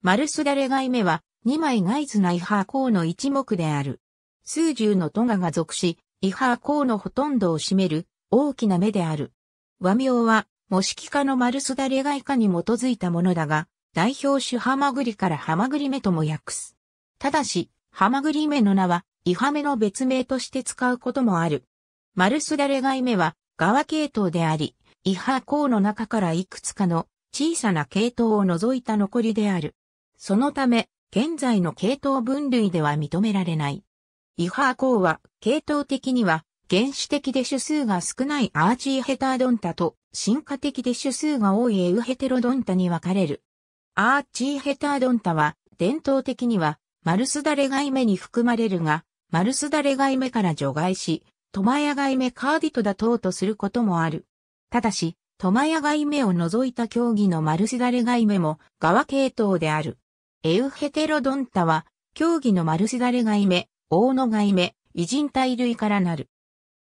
マルスダレガイ目は、二枚ガイズなイハーコーの一目である。数十のトガが属し、イハーコーのほとんどを占める、大きな目である。和名は、模式化のマルスダレガイ化に基づいたものだが、代表種ハマグリからハマグリ目とも訳す。ただし、ハマグリ目の名は、イハメの別名として使うこともある。マルスダレガイ目は、側系統であり、イハーコーの中からいくつかの小さな系統を除いた残りである。そのため、現在の系統分類では認められない。イハーコーは、系統的には、原始的で種数が少ないアーチーヘタードンタと、進化的で種数が多いエウヘテロドンタに分かれる。アーチーヘタードンタは、伝統的には、マルスダレガイメに含まれるが、マルスダレガイメから除外し、トマヤガイメカーディトだ等とすることもある。ただし、トマヤガイメを除いた競技のマルスダレガイメも、側系統である。エウヘテロドンタは、競技のマルスダレガイメ、オオノガイメ、異人体類からなる。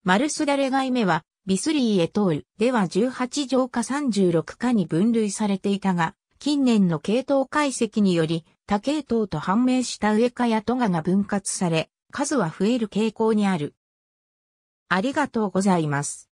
マルスダレガイメは、ビスリーエトールでは18条か36かに分類されていたが、近年の系統解析により、他系統と判明したウエカやトガが分割され、数は増える傾向にある。ありがとうございます。